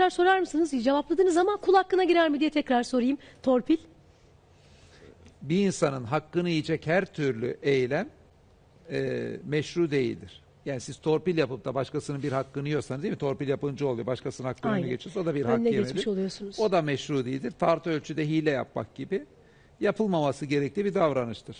tekrar sorar mısınız? Cevapladınız ama kul hakkına girer mi diye tekrar sorayım. Torpil. Bir insanın hakkını yiyecek her türlü eylem e, meşru değildir. Yani siz torpil yapıp da başkasının bir hakkını yiyorsanız değil mi? Torpil yapınca oluyor. Başkasının hakkını Aynen. geçiyorsa o da bir Önüne hak geçmiş oluyorsunuz. O da meşru değildir. Tartı ölçüde hile yapmak gibi yapılmaması gerektiği bir davranıştır.